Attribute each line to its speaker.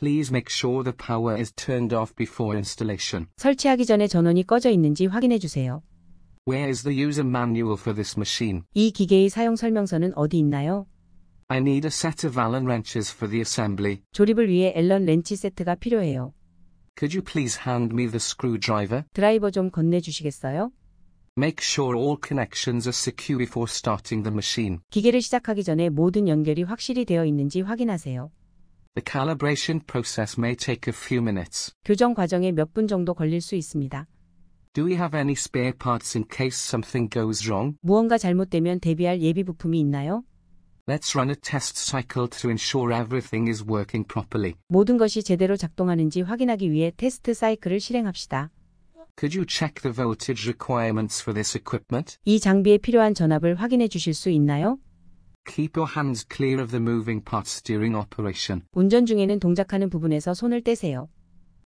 Speaker 1: Please make sure the power is turned off before installation.
Speaker 2: 설치하기 전에 전원이 꺼져 있는지 확인해 주세요.
Speaker 1: Where is the user manual for this machine?
Speaker 2: 이 기계의 사용 설명서는 어디 있나요?
Speaker 1: I need a set of Allen wrenches for the assembly.
Speaker 2: 조립을 위해 앨런 렌치 세트가 필요해요.
Speaker 1: Could you please hand me the screwdriver?
Speaker 2: 드라이버 좀 건네 주시겠어요?
Speaker 1: Make sure all connections are secure before starting the machine.
Speaker 2: 기계를 시작하기 전에 모든 연결이 확실히 되어 있는지 확인하세요.
Speaker 1: The calibration process may take a few minutes.
Speaker 2: 교정 과정에 몇 분 정도 걸릴 수 있습니다.
Speaker 1: Do we have any spare parts in case something goes wrong?
Speaker 2: 무언가 잘못되면 대비할 예비 부품이 있나요?
Speaker 1: Let's run a test cycle to ensure everything is working properly.
Speaker 2: 모든 것이 제대로 작동하는지 확인하기 위해 테스트 사이클을 실행합시다.
Speaker 1: Could you check the voltage requirements for this equipment?
Speaker 2: 이 장비에 필요한 전압을 확인해 주실 수 있나요?
Speaker 1: Keep your hands clear of the moving parts during operation.
Speaker 2: 운전 중에는 동작하는 부분에서 손을 떼세요.